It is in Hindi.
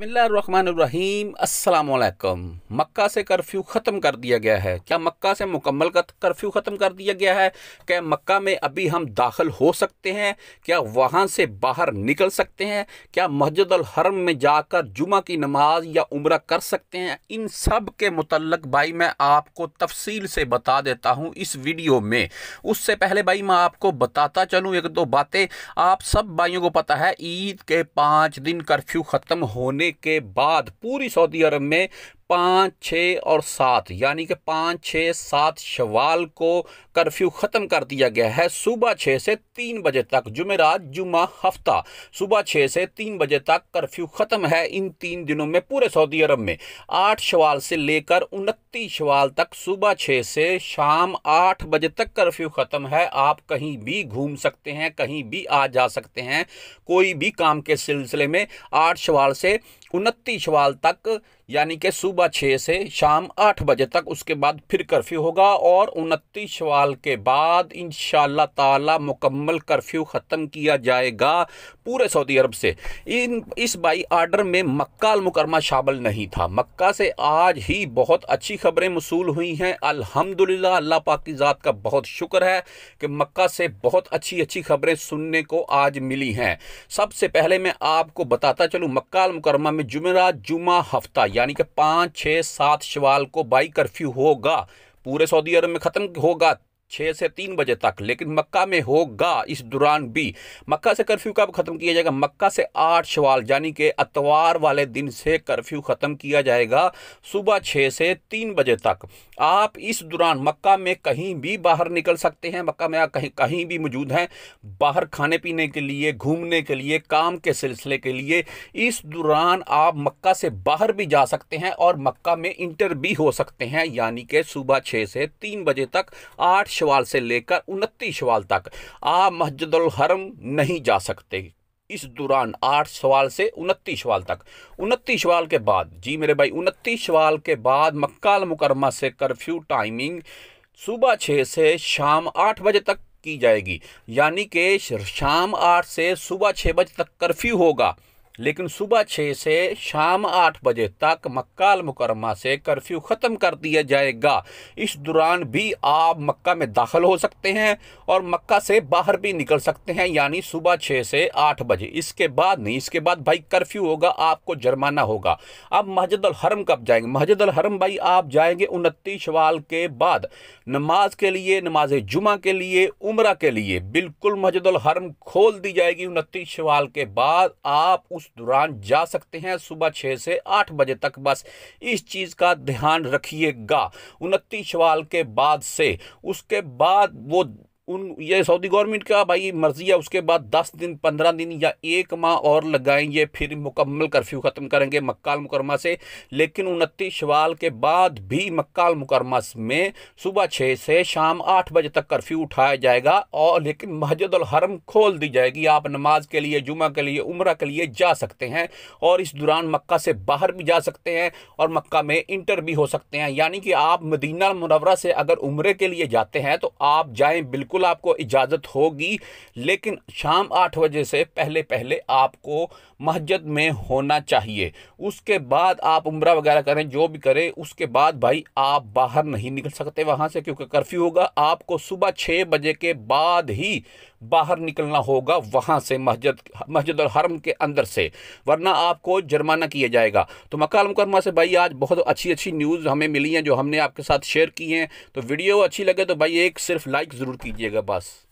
बसमीम अल्लाम मक्का से कर्फ्यू ख़त्म कर दिया गया है क्या मक्का से मुकम्मल कर्फ्यू ख़त्म कर दिया गया है क्या मक्का में अभी हम दाखिल हो सकते हैं क्या वहाँ से बाहर निकल सकते हैं क्या मस्जिद हरम में जाकर जुमा की नमाज या उम्र कर सकते हैं इन सब के मतलब भाई मैं आपको तफसील से बता देता हूँ इस वीडियो में उससे पहले भाई मैं आपको बताता चलूँ एक दो बातें आप सब भाइयों को पता है ईद के पाँच दिन कर्फ्यू ख़त्म होने के बाद पूरी सऊदी अरब में पाँच छः और सात यानी कि पाँच छः सात शवाल को कर्फ्यू ख़त्म कर दिया गया है सुबह छः से तीन बजे तक जुमेरात जुमा हफ्ता सुबह छः से तीन बजे तक कर्फ्यू ख़त्म है इन तीन दिनों में पूरे सऊदी अरब में आठ शवाल से लेकर उनतीस शवाल तक सुबह छः से शाम आठ बजे तक कर्फ्यू ख़त्म है आप कहीं भी घूम सकते हैं कहीं भी आ जा सकते हैं कोई भी काम के सिलसिले में आठ शवाल से 29 ਸ਼ਵਾਲ ਤੱਕ यानी कि सुबह छः से शाम आठ बजे तक उसके बाद फिर कर्फ्यू होगा और उनतीस साल के बाद इन ताला मुकम्मल कर्फ्यू ख़त्म किया जाएगा पूरे सऊदी अरब से इन इस बाई आर्डर में मक्का मुकरमा शामिल नहीं था मक्का से आज ही बहुत अच्छी खबरें मसूल हुई हैं अल्हम्दुलिल्लाह अल्लाह पाक की ज़ात का बहुत शुक्र है कि मक्का से बहुत अच्छी अच्छी खबरें सुनने को आज मिली हैं सबसे पहले मैं आपको बताता चलूँ मक्का मुकरमा में जुमेरात जुमा हफ्ता यानी कि पाँच छः सात शवाल को बाई कर्फ्यू होगा पूरे सऊदी अरब में ख़त्म होगा छः से तीन बजे तक लेकिन मक्का में होगा इस दौरान भी मक्का से कर्फ्यू कब ख़त्म किया जाएगा मक्का से आठ शवाल यानी कि अतवार वाले दिन से कर्फ्यू ख़त्म किया जाएगा सुबह छः से तीन बजे तक आप इस दौरान मक्का में कहीं भी बाहर निकल सकते हैं मक्का में आप कहीं कहीं भी मौजूद हैं बाहर खाने पीने के लिए घूमने के लिए काम के सिलसिले के लिए इस दौरान आप मक्का से बाहर भी जा सकते हैं और मक्का में इंटर भी हो सकते हैं यानी कि सुबह छः से तीन बजे तक आठ शवाल से लेकर उनतीस शवाल तक आप मस्जिदुल हरम नहीं जा सकते इस दौरान आठ सवाल से उनतीस सवाल तक उनतीस सवाल के बाद जी मेरे भाई उनतीस सवाल के बाद मक्का मुकरमा से कर्फ्यू टाइमिंग सुबह छः से शाम आठ बजे तक की जाएगी यानी कि शाम आठ से सुबह छः बजे तक कर्फ्यू होगा लेकिन सुबह छः से शाम आठ बजे तक मक्का मुकरमा से कर्फ्यू ख़त्म कर दिया जाएगा इस दौरान भी आप मक्का में दाखिल हो सकते हैं और मक्का से बाहर भी निकल सकते हैं यानी सुबह छः से आठ बजे इसके बाद नहीं इसके बाद भाई कर्फ्यू होगा आपको जुर्माना होगा अब मस्जिद हरम कब जाएंगे मस्जिद हरम भाई आप जाएंगे उनतीस वाल के बाद नमाज के लिए नमाज जुमा के लिए उम्र के लिए बिल्कुल मस्जिद हरम खोल दी जाएगी उनतीस वाल के बाद आप उस दौरान जा सकते हैं सुबह छः से आठ बजे तक बस इस चीज़ का ध्यान रखिएगा उनतीस सवाल के बाद से उसके बाद वो उन ये सऊदी गवर्नमेंट का भाई मर्जी है उसके बाद दस दिन पंद्रह दिन या एक माह और लगाएंगे फिर मुकम्मल कर्फ्यू ख़त्म करेंगे मक्का मुकरमा से लेकिन उनतीस शवाल के बाद भी मक्का मुकरमा में सुबह छः से शाम आठ बजे तक कर्फ्यू उठाया जाएगा और लेकिन महजद हरम खोल दी जाएगी आप नमाज के लिए जुमा के लिए उम्र के लिए जा सकते हैं और इस दौरान मक्का से बाहर भी जा सकते हैं और मक्का में इंटर भी हो सकते हैं यानी कि आप मदीना मुनवरा से अगर उम्र के लिए जाते हैं तो आप जाएँ बिल्कुल बिल्कुल आपको इजाज़त होगी लेकिन शाम आठ बजे से पहले पहले आपको मस्जिद में होना चाहिए उसके बाद आप उम्र वगैरह करें जो भी करें उसके बाद भाई आप बाहर नहीं निकल सकते वहाँ से क्योंकि कर्फ्यू होगा आपको सुबह छः बजे के बाद ही बाहर निकलना होगा वहाँ से मस्जिद मस्जिद और हरम के अंदर से वरना आपको जुर्माना किया जाएगा तो मकाल मुकरमा से भाई आज बहुत अच्छी अच्छी न्यूज़ हमें मिली हैं जो हमने आपके साथ शेयर की हैं तो वीडियो अच्छी लगे तो भाई एक सिर्फ लाइक ज़रूर कीजिए कीजिएगा बस